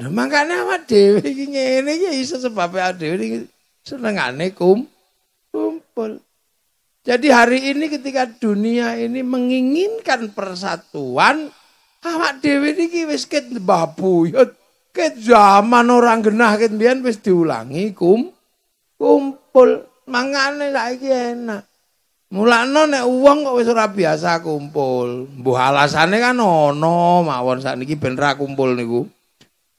Lha mangkane awak dhewe iki ngene ya iso sebab awak dhewe iki senengane kum kumpul. Jadi hari ini ketika dunia ini menginginkan persatuan, awak dhewe iki wis ket babuyut. Ket zaman orang genah ket biyen wis diulangi kum kumpul. Mangane saiki enak. Mulane nek uang kok wis ora biasa kumpul, mbuh alasane kan ono mawon sakniki ben ra kumpul niku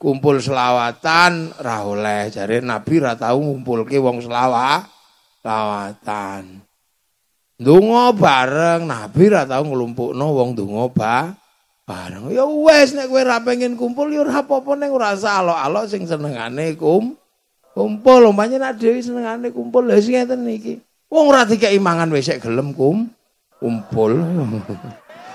kumpul selawatan ra oleh jare nabi ra tau ngumpulke wong selawat selawatan Dungo bareng nabi ra tau no wong donga ba bareng ya wes nek kowe ra pengen kumpul ya ora apa-apa ning ora usah sing senengane kum kumpul umpamane nek dhewe senengane kumpul lha sing ngeten iki wong ora dikeki mangan wis gelem kum kumpul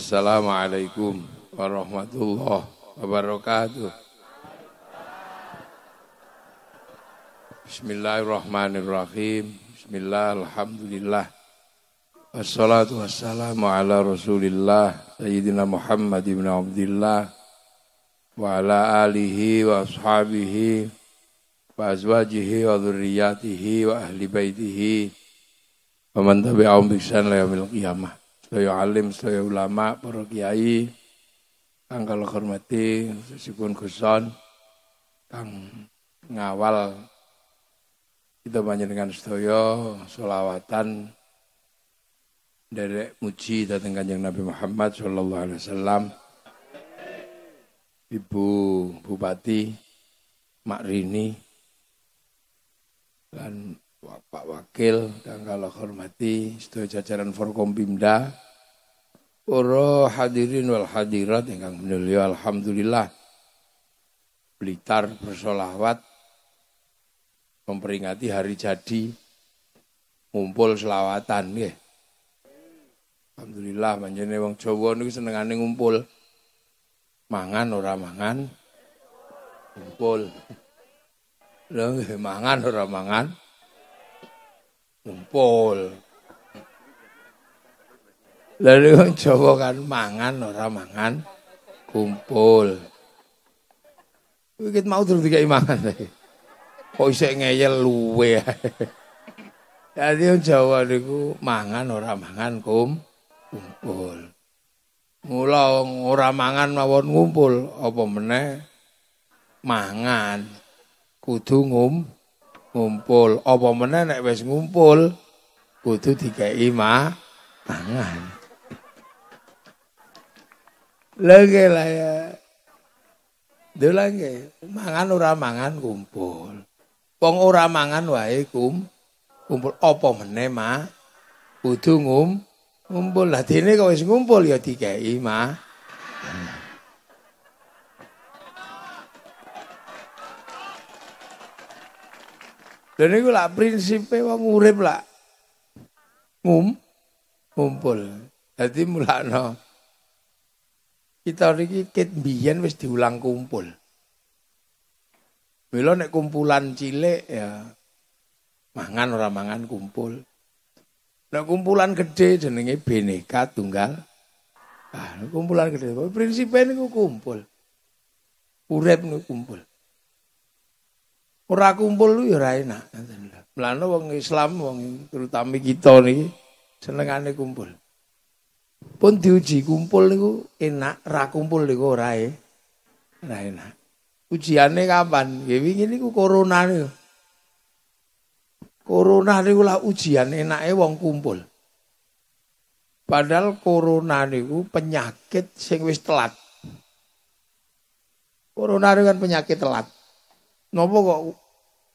Assalamualaikum warahmatullahi wabarakatuh. Bismillahirrahmanirrahim. Bismillah, alhamdulillah. Wassalatu wassalamu ala rasulillah Sayyidina Muhammad ibn Abdillah Wa ala alihi wa ashabihi Wa azwajihi wa dhurriyatihi wa ahli baitihi Wa man tabi'ahum biksan la yamil qiyamah sedaya alim, sedaya ulama, para kiai, kang kalau hormati sesipun Guson kang ngawal kita dengan sedaya solawatan, derek muji dateng Kanjeng Nabi Muhammad sallallahu alaihi wasallam. Ibu Bupati Mak Rini dan Pak Wakil dan kalau hormati setuju jajaran Forkom Bimda, para hadirin wal hadirat kami menawi alhamdulillah Blitar bersolawat memperingati hari jadi ngumpul selawatan ya. Alhamdulillah manjane wong Jawa niku senengane ngumpul. Mangan ora mangan. Ngumpul. Lho mangan ora mangan. ngumpul. Lalu wong Jawa kan mangan ora mangan kumpul. Wigit mau terus dikai mangan. Kok isi ngeyel luwe. Jadi wong Jawa niku mangan ora mangan kum kumpul. Mula wong ora mangan mawon ngumpul apa meneh mangan kudu ngumpul. ngumpul. Apa meneh nek wis ngumpul kudu dikeki mangan. Lha lah ya. Delange mangan ora mangan kumpul. Wong ora mangan wae kum kumpul apa meneh ma kudu ngum ngumpul. Lah dene kok wis ngumpul ya dikeki mangan. Dan iku lak prinsipe wong urip lak ngum ngumpul. Dadi mulakno kita ini kit biyen wis diulang kumpul. Mila nek kumpulan cilik ya mangan ora mangan kumpul. Nek kumpulan gede jenenge Bhinneka Tunggal Ah, kumpulan gede. Prinsipe niku kumpul. Urip niku kumpul. Ora kumpul ya ora enak. Mulane wong Islam wong terutama kita niki senengane kumpul. Pun diuji kumpul niku enak, ra kumpul niku ora e, ora enak. Ujiane kapan? Nggih ya wingi niku corona nih, Corona niku lah ujian enake wong kumpul. Padahal corona niku penyakit sing wis telat. Corona itu kan penyakit telat. Nopo kok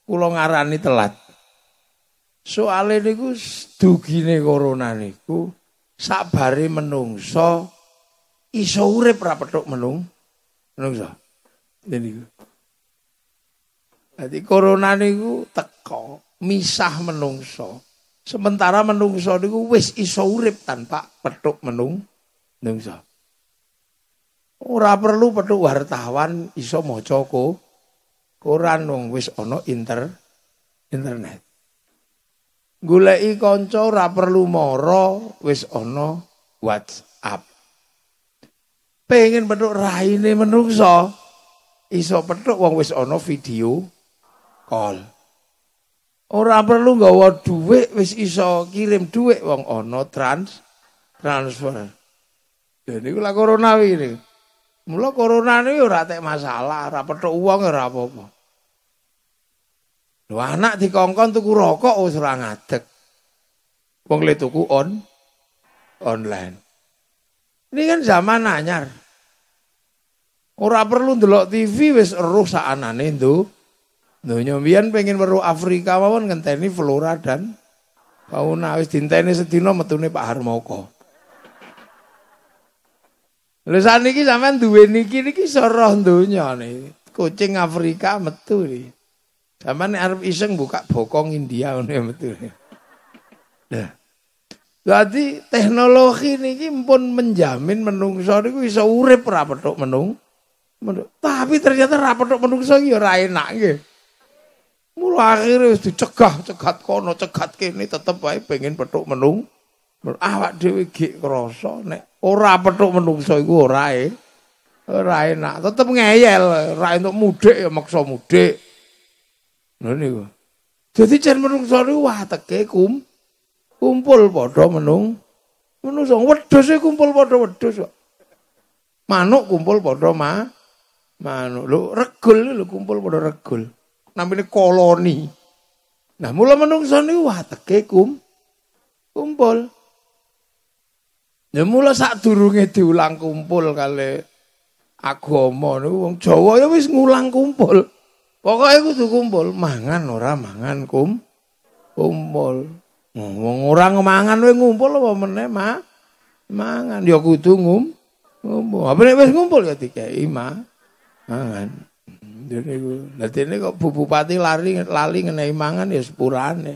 kula ngarani telat? Soale niku dugine corona niku sabare menungso iso urip ra petuk menung menungso. Niku. Dadi corona niku teko misah menungso. Sementara menungso niku wis iso urip tanpa petuk menung menungso. Ora perlu petuk wartawan iso maca kok Koran wong wis ana inter internet. Goleki kanca ora perlu mara wis Ono WhatsApp. Pengen petuk raine menungso iso petuk wong wis Ono video call. Ora perlu nggawa dhuwit wis iso kirim dhuwit wong Ono trans transfer. Ya niku corona iki. Mula corona niku ora masalah, ora petuk wong apa lu anak dikongkon tuku rokok wis ora ngadeg. Wong le tuku on online. Ini kan zaman anyar. Ora perlu ndelok TV wis eruh anane itu, Donya mbiyen pengen weruh Afrika mawon ngenteni flora dan fauna wis dinteni sedina metune Pak Harmoko. Lha saniki sampean duwe niki niki soroh donya niki. Kucing Afrika metu niki. Sampeyan Arab iseng buka bokong India ngene ya, betul. Nah. Dadi teknologi ini pun menjamin menungso niku iso urip ora menung. menung. Tapi ternyata ora petuk menungso iki ya ora enak nggih. Mulu akhirnya wis dicegah, cegat kono, cegat kini tetep baik pengen petuk menung. Awak dewi gek krasa nek ora petuk menungso iku ora e. Ora enak, tetep ngeyel, ora untuk mudik ya maksa mudik. Ngono iku. Dadi jan menungso niku wateke kum kumpul padha menung menungso wedhus e kumpul padha wedhus kok. Manuk kumpul padha ma manuk lho regul lho kumpul padha regul. Namine koloni. Nah mula menungso niku wateke kum kumpul. Ya mula sak durunge diulang kumpul kali agama niku wong Jawa ya wis ngulang kumpul. Pokoknya kudu kumpul, mangan ora mangan kum kumpul. Ngomong orang mangan kowe ngumpul apa meneh, ma? Mangan ya kudu ngum ngumpul. Apa nek wis ngumpul ya dikeki ma mangan. Dene ku. nanti dene kok bupati lari lali ngenai mangan ya sepurane.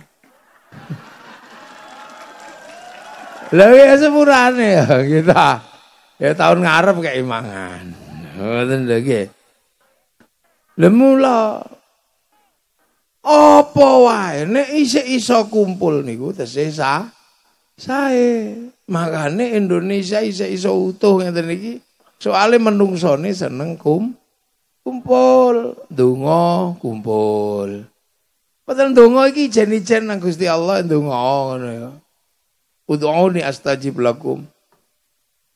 Lah ya sepurane ya kita. Gitu. Ya tahun ngarep kayak mangan. Ngoten lho nggih. Lemula apa wae nek isih iso kumpul niku tesih sah sae. Makane Indonesia isih iso utuh ngeten iki. Soale menungsone seneng kum kumpul, donga kumpul. Padahal donga iki jen-jen Gusti Allah donga ngono ya. Ud'uni astajib lakum.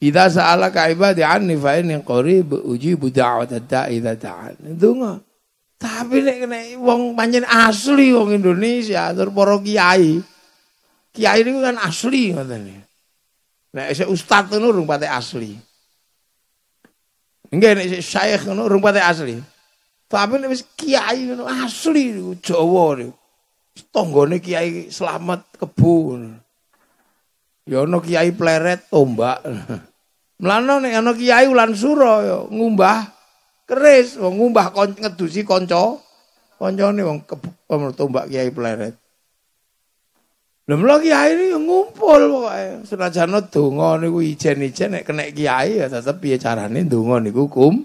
Idza sa'alaka ibadi anni fa inni qarib ujibu da'watad da'i da'an. ta'an. Tapi nek kena wong panjen asli wong Indonesia tur para kiai. Kiai niku kan asli ngoten. Nek isih ustaz ngono urung asli. enggak nek isih syekh ngono urung asli. Tapi nek wis kiai ngono asli Jawa niku. Tanggane kiai selamat kebun yono ya kiai pleret tombak. Mlano nek ana kiai ulan sura ya ngumbah keris, wong ngumbah kon, ngedusi kanca kancane wong tombak kiai pleret. Lha mula kiai ini ya ngumpul pokoke. Senajan donga niku ijen-ijen nek kena kiai ya tetep piye carane donga niku kum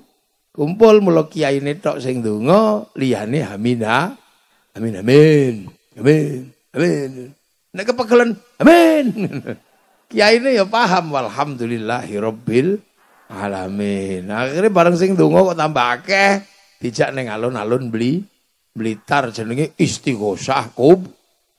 kumpul mula kiyaine tok sing donga liyane hamina amin amin amin amin nek kepegelen amin Kiai ya, ini ya paham walhamdulillahirabbil alamin. Akhirnya bareng sing dongo kok tambah akeh dijak neng alun-alun beli Blitar jenenge istighosah kub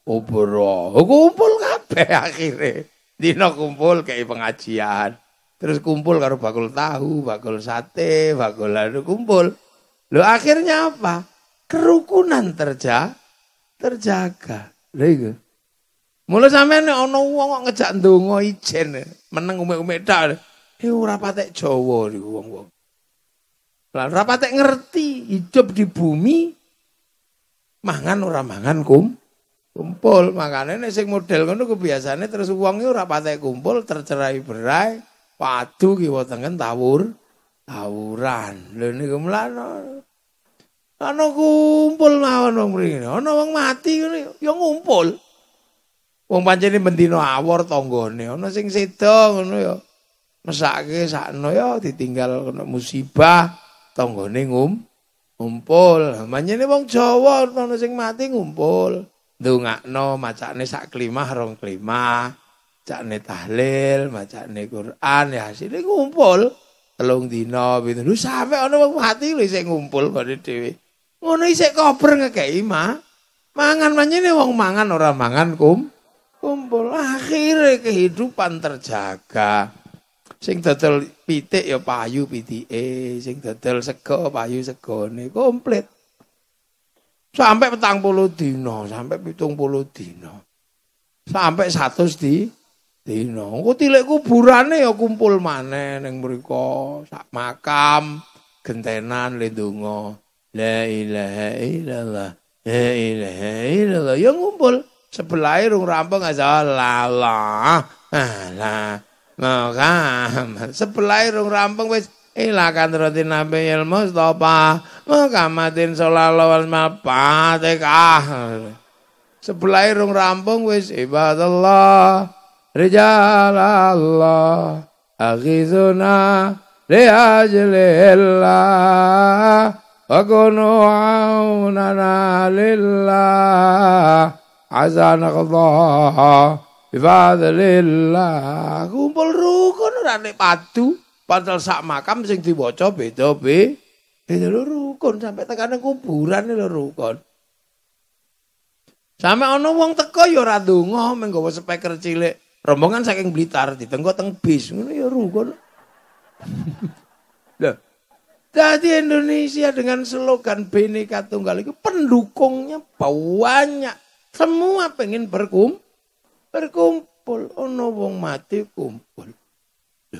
kubro. Kumpul kabeh akhirnya. Dino kumpul kayak pengajian. Terus kumpul karo bakul tahu, bakul sate, bakul lalu kumpul. Lo akhirnya apa? Kerukunan terja terjaga. Lha iya. Mula sampean nek ana wong kok ngejak ndonga ijen, meneng umek-umek tok. Eh ora patek Jawa niku wong-wong. Lah ora patek ngerti hidup di bumi mangan ora mangan kum kumpul. Makane nek sing model ngono kebiasane terus wong ora patek kumpul tercerai-berai, padu kiwa tengen tawur tawuran. Lho niku mlano. Ana kumpul mawon wong mriki. Ana wong mati ngene ya ngumpul. Wong pancene bendino awor tanggane, ana sing seda ngono ya. Mesake sakno ya ditinggal kena musibah tanggane ngum ngumpul. Pancene wong Jawa ana sing mati ngumpul. Ndongakno macane sak klimah rong klimah. Cakne tahlil, macane Quran ya hasilnya ngumpul. Telung dino, pitu. Lho sampe ana wong mati lho isih ngumpul kene dhewe. Ngono isih kober ngekeki mah. Mangan pancene wong mangan ora mangan kum. kumpul akhire kehidupan terjaga sing dodol pitik ya payu pitike sing dodol sego payu segone komplit sampai petang puluh dino sampai pitung puluh dino sampai satu di dino aku tilik kuburane ya kumpul mana neng mereka sak makam gentenan lindungo la ilaha illallah la ilaha illallah ya ngumpul Sebelah rung rampung aja salah. Allah. Ah, Alah. Muhammad. Kan. Sebelah rung rampung wis ilakan eh, rutin nabi ilmu stopa. Kan, matin solallahu alaihi wasallam Fatihah. Sebelah rung rampung wis ibadallah. Rijal Allah. Akhizuna liajlillah. Wa lillah azan Allah ibadillah kumpul rukun ora nek padu padahal sak makam sing diwaca beda be beda lho rukun sampai tekan kuburan lho rukun sampe ana wong teko ya ora ndonga menggawa speaker cilik rombongan saking Blitar ditengko teng bis ngono ya rukun lho Jadi Indonesia dengan slogan Bhinneka Tunggal itu pendukungnya banyak. Semua pengen berkum, berkumpul. Ono wong mati kumpul.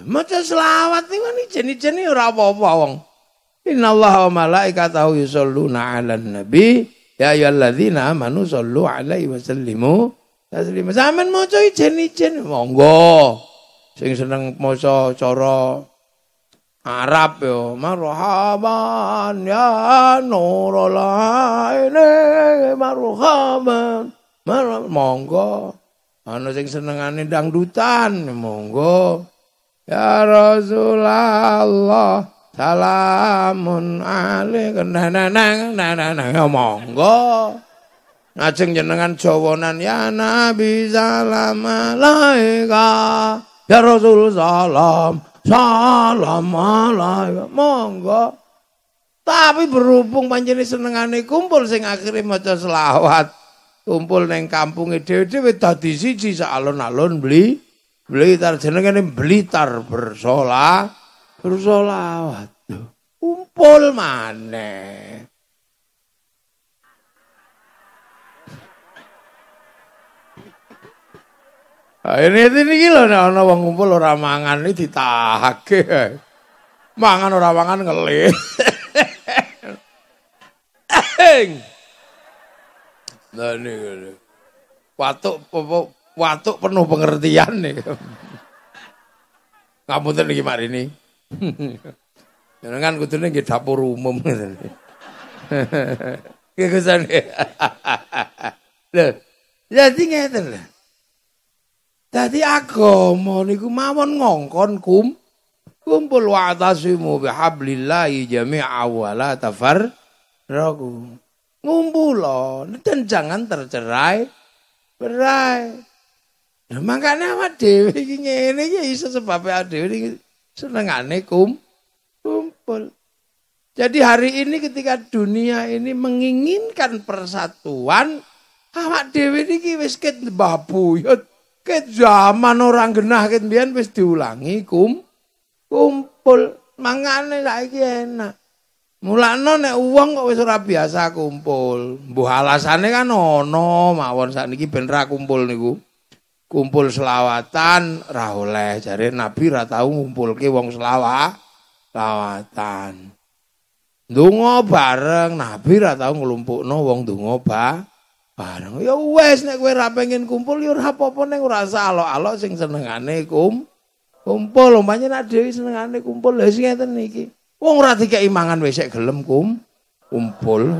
Maca selawat nih kan ijen-ijene ora apa-apa wong. Innallaha wa malaikatahu yusholluna 'alan nabi ya ayyuhalladzina amanu shollu 'alaihi wa sallimu taslima. mau maca ijen-ijen monggo. Sing seneng maca coro Arab yo marhaban ya nurul aini marhaban Mar monggo ana sing senengane dangdutan monggo ya Rasulullah salamun alaik nananang nananang nah, nah, ya monggo ngajeng jenengan jawanan ya nabi salam alaika ya rasul salam Salam monggo. Tapi berhubung panjeni senengane kumpul sing akhirnya maca selawat. Kumpul neng kampung dhewe-dhewe dadi siji sak alun-alun beli beli tar jenenge beli tar bersolawat. Bersolawat. Kumpul maneh. Ini ini gila nih, orang wong ngumpul orang mangan ini ditahake. Mangan orang mangan ngelit. Nah ini, Watuk watuk penuh pengertian nih, niku. Ngapunten iki marini. Jenengan kudune nggih dapur umum ngoten. nih, kesane. Lho, jadi ngeten lho. Tadi Dadi agama niku mawon ngongkon kum kumpul wa atasimu bihablillahi jami'a tafar la ngumpul lo dan jangan tercerai berai. Nah, makanya apa Dewi iki ini ya bisa sebab apa Dewi seneng aneh kum kumpul. Jadi hari ini ketika dunia ini menginginkan persatuan, awak Dewi ini wis ket babuyut Ket zaman orang genah ket mbiyen wis diulangi kum kumpul. Mangane saiki enak. Mulane nek uang kok wis ora biasa kumpul. Mbuh alasane kan ana mawon sakniki ben ra kumpul niku. Kumpul selawatan ra oleh jare Nabi ra tau ngumpulke wong selawat selawatan. Dungo bareng Nabi ra tau no wong dungo pa Bareng ya wes nek kowe ora pengen kumpul ya ora apa-apa ning ora usah alok-alok sing senengane kum kumpul umpamane nek dhewe senengane kumpul lha sing ngeten iki. Wong ora dikek imangan wes gelem kum kumpul.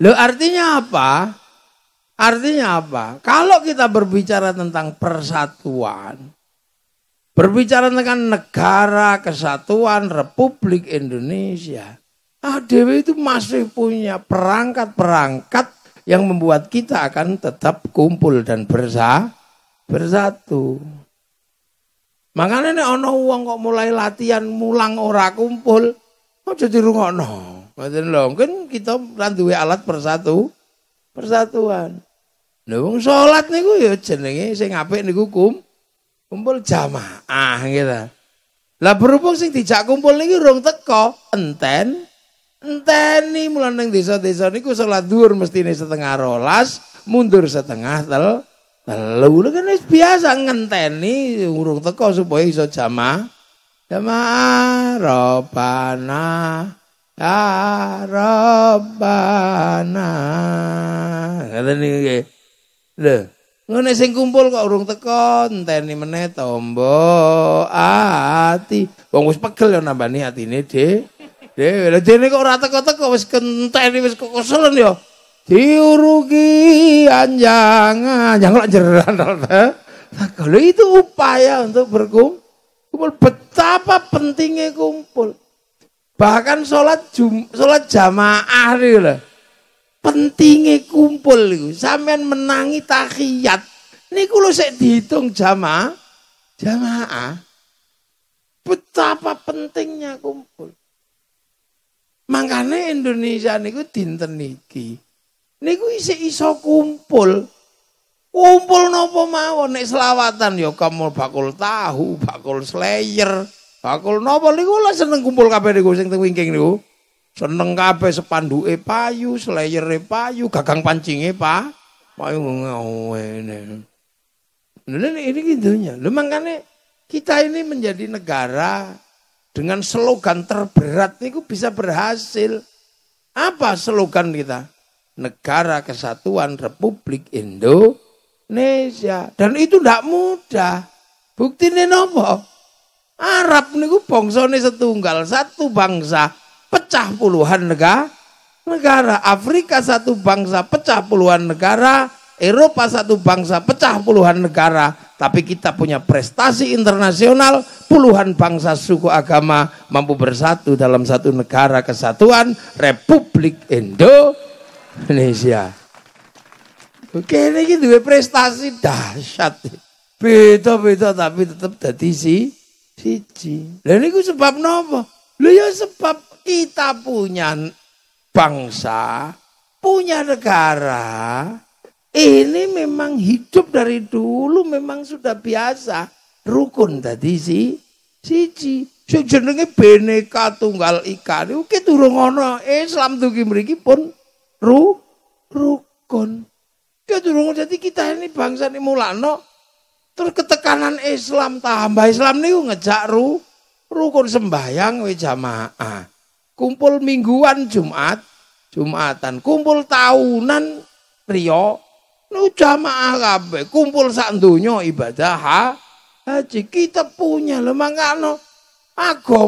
lo artinya apa? Artinya apa? Kalau kita berbicara tentang persatuan, Berbicara dengan negara kesatuan Republik Indonesia, ah Dewi itu masih punya perangkat-perangkat yang membuat kita akan tetap kumpul dan bersa bersatu. Makanya nih ono uang kok mulai latihan mulang ora kumpul, aja dirungokno. Ngoten lho, mungkin kita lantui alat persatu persatuan. Nah, wong nih gue, ya saya ngapain ngapain niku kum Kumpul jamaah gitu. Lah berhubung sing dijak kumpul niki rong teko, enten enteni mulan neng desa-desa niku salat dhuwur mestine setengah rolas, mundur setengah tel telu. Lha kan biasa ngenteni urung teko supaya iso jamaah. Jamaah robana ya robana. Ngeten niki. Lho Ngene sing kumpul kok urung teko, enteni meneh tombo ati. Wong wis pegel ya nambani atine de. De, lha dene kok ora teko-teko wis kenteni wis kok keselen ya. Diurugi anjang, anjang lak jeran Kalau itu upaya untuk berkumpul. Betapa pentingnya kumpul. Bahkan sholat, jum, sholat jamaah nih lah pentingnya kumpul iku. Sampean menangi tahiyat. Niku lho sik dihitung jamaah. Jamaah. Betapa pentingnya kumpul. Makanya Indonesia niku dinten niki. Niku isi iso kumpul. Kumpul nopo mawon nek selawatan ya kamu bakul tahu, bakul slayer, bakul nopo niku lah seneng kumpul kabeh niku sing teng wingking niku. Seneng kape sepandu e payu, e payu, gagang pancinge pa. Payu ngawe Ini ini gitunya. Lu makanya kita ini menjadi negara dengan slogan terberat itu bisa berhasil. Apa slogan kita? Negara Kesatuan Republik Indonesia. Dan itu tidak mudah. bukti Buktinya nopo. Arab niku satu setunggal, satu bangsa pecah puluhan negara. Negara Afrika satu bangsa pecah puluhan negara, Eropa satu bangsa pecah puluhan negara, tapi kita punya prestasi internasional, puluhan bangsa suku agama mampu bersatu dalam satu negara kesatuan Republik Indonesia. Oke, ini gitu, prestasi dahsyat. Beda-beda tapi tetap jadi si siji. ini gue sebab apa? lu ya sebab kita punya bangsa, punya negara. Ini memang hidup dari dulu memang sudah biasa. Rukun tadi sih. Siji. Sing jenenge Bheneka Tunggal Ika niku ki durung ana Islam tuh mriki pun ru rukun. Ki durung jadi kita ini bangsa ini mulano terus ketekanan Islam tambah Islam niku ngejak ru rukun sembahyang we jamaah kumpul mingguan Jumat, Jumatan, kumpul tahunan Rio, nu jamaah kabeh, kumpul sak ibadah ha, haji kita punya lho mangkano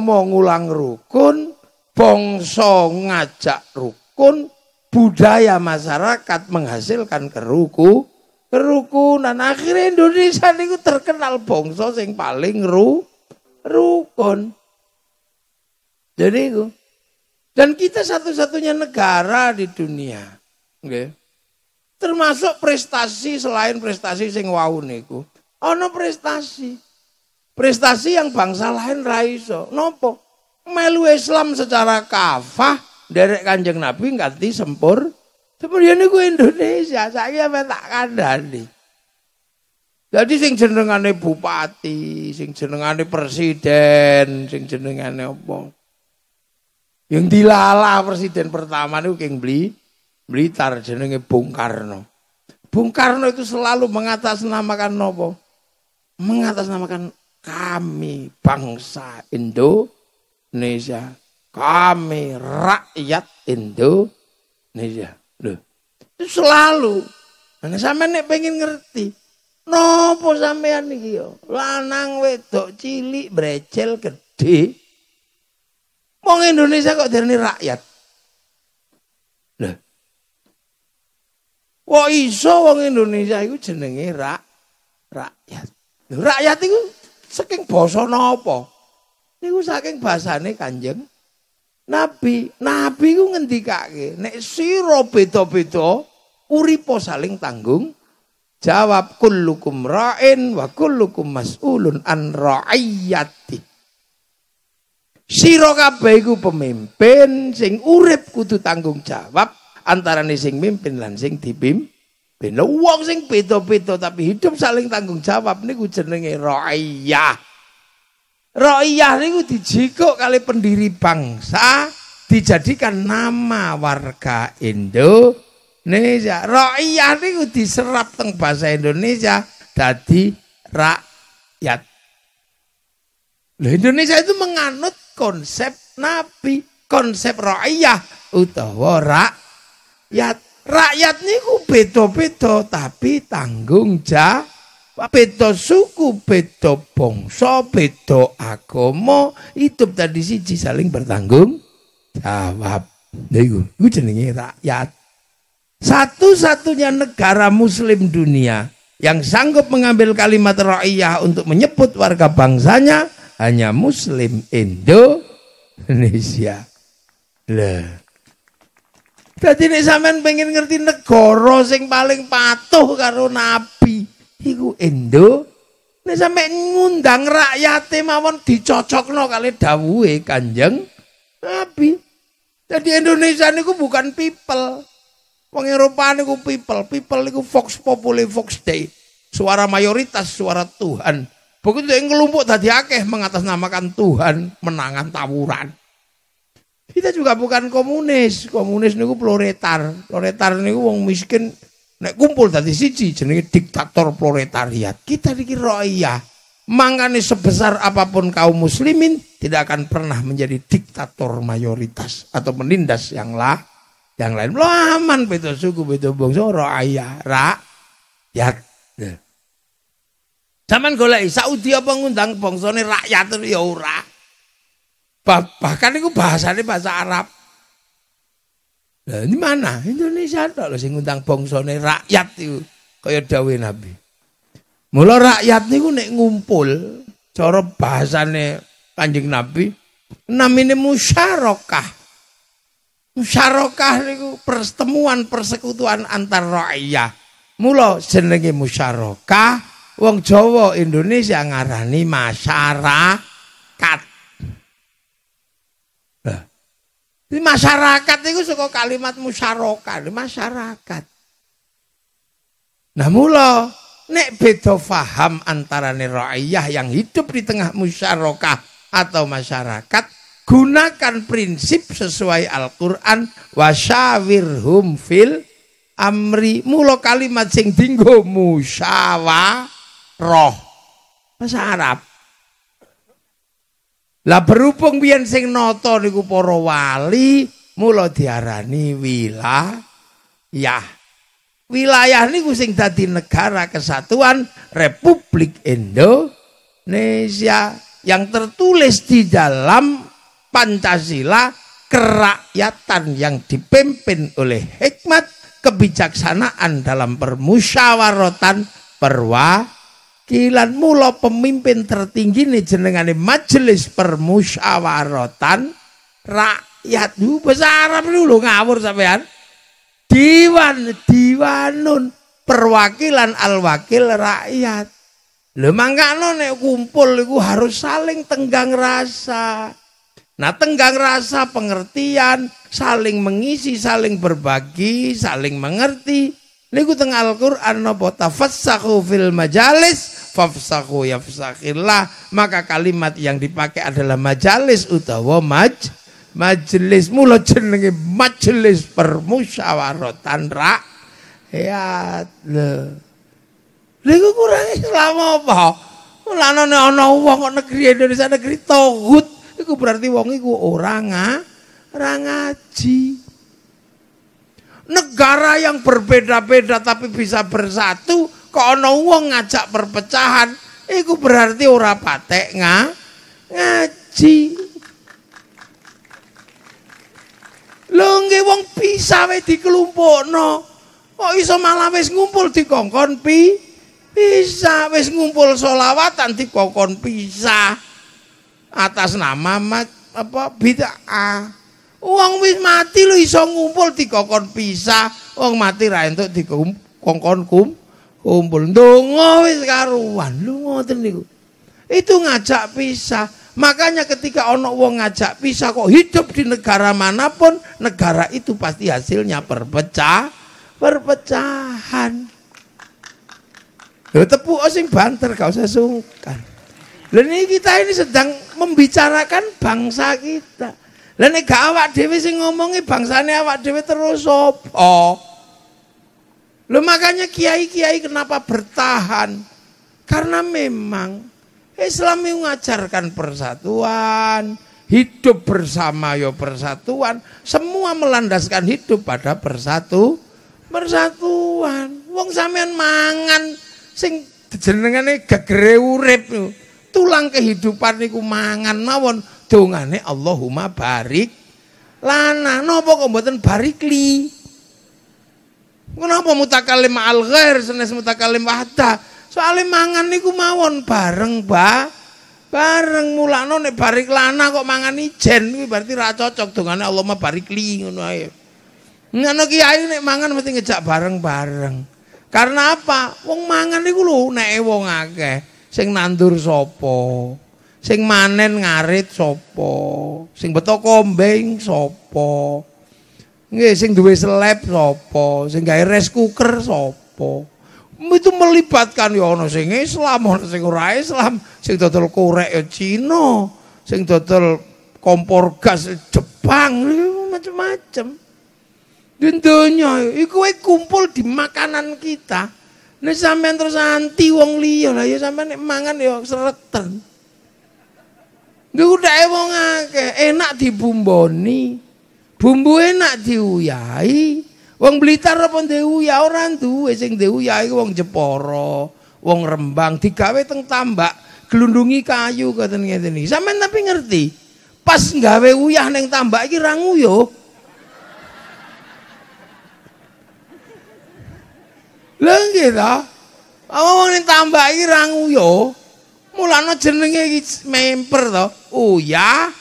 mau ngulang rukun, bongso ngajak rukun, budaya masyarakat menghasilkan keruku kerukunan akhirnya Indonesia niku terkenal bongso sing paling ru rukun jadi gue dan kita satu-satunya negara di dunia. Okay. Termasuk prestasi selain prestasi sing wau niku. no prestasi. Prestasi yang bangsa lain raiso. Nopo? Melu Islam secara kafah derek Kanjeng Nabi ganti sempur. ya niku Indonesia, saya apa tak kandani. Jadi sing jenengane bupati, sing jenengane presiden, sing jenengane apa? Yang dilala presiden pertama itu yang beli Blitar jenenge Bung Karno. Bung Karno itu selalu mengatasnamakan nopo? Mengatasnamakan kami bangsa Indonesia. Kami rakyat Indonesia. Loh, itu selalu. Nah, sama nek pengen ngerti. Nopo sampean iki yo? Lanang wedok cilik brecel gede. Wong Indonesia kok dirani rakyat. Lah. Wah iso wong Indonesia iku jenenge rak rakyat. Rakyat iku saking basa napa? Niku saking bahasane Kanjeng Nabi. Nabi ku ngendikake nek sira beda-beda uripo saling tanggung jawab kullukum ra'in wa kullukum mas'ulun an ra'iyati. Siro kabeh iku pemimpin sing urip kudu tanggung jawab antarane sing mimpin lan sing dipimpin. Lah wong sing beda-beda tapi hidup saling tanggung jawab niku jenenge ra'iyah. Ra'iyah niku dijikuk kali pendiri bangsa dijadikan nama warga Indo Indonesia. Ra'iyah niku diserap teng bahasa Indonesia dadi rakyat. Lah Indonesia itu menganut konsep nabi, konsep rakyat utawa rakyat. Rakyat niku beda-beda tapi tanggung jawab. Beda suku, beda bangsa, beda agama, itu tadi siji saling bertanggung jawab. Niku, iku jenenge rakyat. Satu-satunya negara muslim dunia yang sanggup mengambil kalimat ra'iyah untuk menyebut warga bangsanya hanya Muslim Indonesia. Lah. Dadi nek sampean pengen ngerti negara sing paling patuh karo nabi iku Indo. Nek sampean ngundang rakyate mawon dicocokno kali dawuhe Kanjeng Nabi. Jadi Indonesia niku bukan people. Wong Eropa niku people, people niku vox populi vox dei. Suara mayoritas suara Tuhan. Begitu yang ngelumpuk tadi akeh mengatasnamakan Tuhan menangan tawuran. Kita juga bukan komunis. Komunis niku proletar. Proletar niku wong miskin nek kumpul tadi siji jenenge diktator proletariat. Kita dikira roya. Mangkane sebesar apapun kaum muslimin tidak akan pernah menjadi diktator mayoritas atau menindas yang lah yang lain. Lo aman begitu suku, beda bangsa, roya, rakyat. Zaman golek Saudi apa ngundang bangsane rakyat ya ora. Bahkan itu bahasanya bahasa Arab. Nah, ini mana? Indonesia tok lho sing ngundang bangsane rakyat itu kaya jawi Nabi. Mula rakyat niku nek ngumpul cara bahasane Kanjeng Nabi namine musyarakah. Musyarakah niku pertemuan persekutuan antar rakyat. Mula jenenge musyarakah Wong Jawa Indonesia ngarani masyarakat. Nah, di masyarakat itu suka kalimat di masyarakat. Nah mula nek beda faham antara ra'iyah yang hidup di tengah musyarakat atau masyarakat gunakan prinsip sesuai Al-Qur'an wasyawirhum fil amri mula kalimat sing dinggo musyawarah roh. Bahasa Arab. Lah berhubung biyen sing nata niku para wali, mula diarani wilayah. Wilayah ini sing tadi negara kesatuan Republik Indonesia yang tertulis di dalam Pancasila kerakyatan yang dipimpin oleh hikmat kebijaksanaan dalam permusyawaratan perwakilan Kilan mula pemimpin tertinggi ini jenengane majelis permusyawaratan rakyat. Uh, besar Arab dulu ngawur sampean. Diwan, diwanun perwakilan alwakil rakyat. lu mangkano nek kumpul iku harus saling tenggang rasa. Nah, tenggang rasa pengertian, saling mengisi, saling berbagi, saling mengerti. Niku teng Al-Qur'an napa fil majalis ya yafsahillah maka kalimat yang dipakai adalah majalis utawa maj majelis mulo jenenge majelis permusyawaratan ya le niku kurang Islam apa Mulane ana ana wong kok negeri Indonesia negeri togut iku berarti uang iku ora nga ora Negara yang berbeda-beda tapi bisa bersatu, kok ana wong ngajak perpecahan, itu berarti ora patek nga, ngaji. lo nggih wong bisa di kelompok no, Kok iso malah wis ngumpul di kongkon pi? Bisa wis ngumpul solawatan di kongkon pisah. Atas nama mat, apa bid'ah. Wong wis mati lu iso ngumpul dikokon pisah, wong mati ra entuk dikongkon kum kumpul. Ndonga wis karuan. Lu ngoten niku. Itu ngajak pisah. Makanya ketika ono wong ngajak pisah kok hidup di negara manapun, negara itu pasti hasilnya perpecah, perpecahan. Lho tepuk sing banter gak usah sungkan. Lho ini kita ini sedang membicarakan bangsa kita. Lah gak awak Dewi sing ngomongi bangsanya awak Dewi terus Oh, Lo makanya kiai-kiai kenapa bertahan? Karena memang Islam mengajarkan persatuan, hidup bersama yo ya persatuan, semua melandaskan hidup pada persatu persatuan. Wong sampean mangan sing jenengane gegere urip tulang kehidupan niku mangan mawon dongane Allahumma barik lana napa kok mboten barikli? li kenapa mutakalim al ghair senes mutakalim wahda soalnya mangan niku mawon bareng ba bareng mulano nek barik lana kok mangan ijen kuwi berarti ra cocok dongane Allahumma barik li ngono ae ngono kiai nek mangan mesti ngejak bareng-bareng karena apa wong mangan niku lho nek wong akeh sing nandur sopo. Sing manen ngarit sopo, Sing beto kombeng sopo, Nggih, sing duwe seleb sopo, Sing gawe rice cooker sapa? Itu melibatkan ya ana sing Islam, ana sing ora Islam, sing total korek ya Cina, sing total kompor gas ya Jepang, macam-macam. Dunia iku kumpul di makanan kita. nih sampean terus anti wong liya, lah ya sampean nek mangan ya sreteng. Niku dheke wong akeh, enak dibumboni. Bumbu enak diuyahi. Wong Blitar apa diuyah orang duwe sing diuyah iku wong jeporo, wong Rembang digawe teng tambak kelundungi kayu katen ngeten iki. Sampeyan tapi ngerti, pas gawe uyah neng tambak iki ra nguyuh. Lha nggih ta? Awang tambak iki ra nguyuh. Mulane jenenge iki memper to. Uya.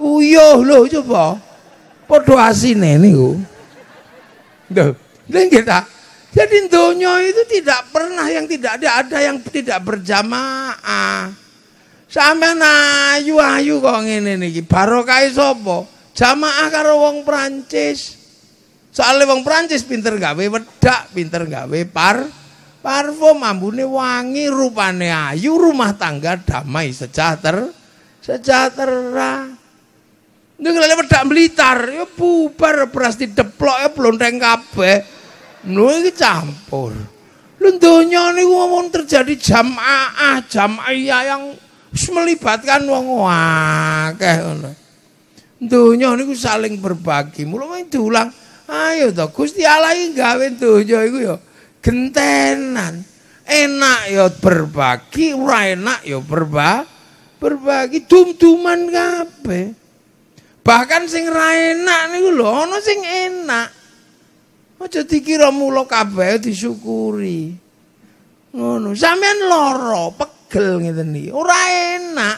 Oh Uyuh oh iya, lho coba. Padha asine niku. Lho, nggih ta? Jadi donya itu tidak pernah yang tidak ada ada yang tidak berjamaah. sampe ayu-ayu kok ngene niki, barokah e sapa? Jamaah karo wong Prancis. soalnya wong Prancis pinter gawe wedak, pinter gawe par Parfum ambune wangi, rupane ayu, rumah tangga damai sejahtera. Sejahtera. Ning lele pedak blitar, ya bubar beras dideplok ya blonteng kabeh. Lho iki campur. Lho donya niku ngomong terjadi jamaah, jamaah iya yang melibatkan wong akeh ngono. Donya niku saling berbagi. Mulane diulang, ayo to Gusti Allah iki gawe donya iku ya gentenan. Enak ya berbagi, ora enak ya berba berbagi dum-duman Bahkan sing ra enak niku lho ana sing enak. Aja dikira mula kabeh ya disyukuri. Ngono, sampean lara, pegel ngeten iki. Ora enak.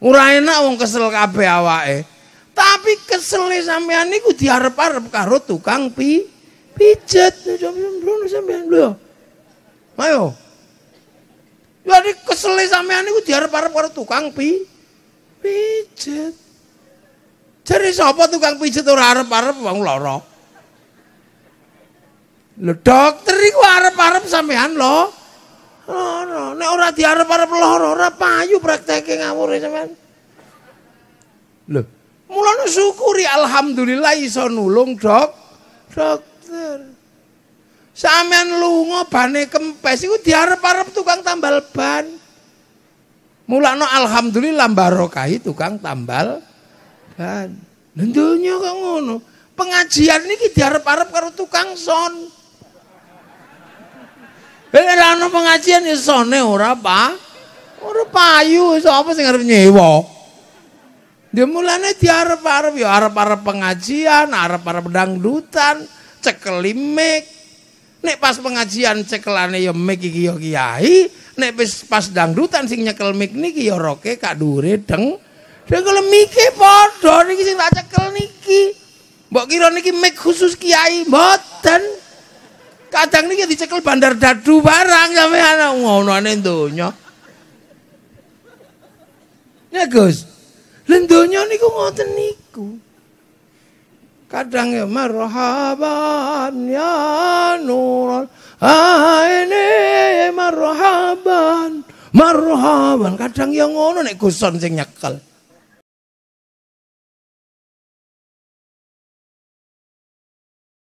Ora enak wong kesel kabeh awake. Tapi kesel sampean niku diarep-arep karo tukang pi pijet belum sampean lho ayo jadi ya, kesele sampean niku diarep-arep karo tukang pi pijat. jadi sapa tukang pijat ora arep-arep wong lara lho dokter iku arep-arep sampean lho lara nek ora diarep-arep lara ora payu prakteke ngawur sampean lho mulane syukuri alhamdulillah iso nulung dok dok Mister. Sampean lunga bane kempes iku diarep-arep tukang tambal ban. Mulakno alhamdulillah barokahi tukang tambal ban. Nendonya kok ngono. Pengajian niki diarep-arep karo tukang son. Ora eh, ana pengajian ya sone ora, Pak. Ora payu sapa sing arep nyewa. Dia mulanya diarep-arep ya arep-arep pengajian, arep-arep dangdutan, cekeli mic. Nek pas pengajian cekelane ya mic iki ya kiai, nek pas dangdutan sing nyekel mic niki ya roke kak dure deng. Dengkel mike padha niki sing tak cekel niki. Mbok kira niki mic khusus kiai mboten. Kadang niki dicekel bandar dadu barang sampean ngonoane donya. Ya Gus, lendonya niku ngoten niku. kadang ya marhaban ya nurul aini marhaban marhaban kadang ya ngono nek gusan sing nyekel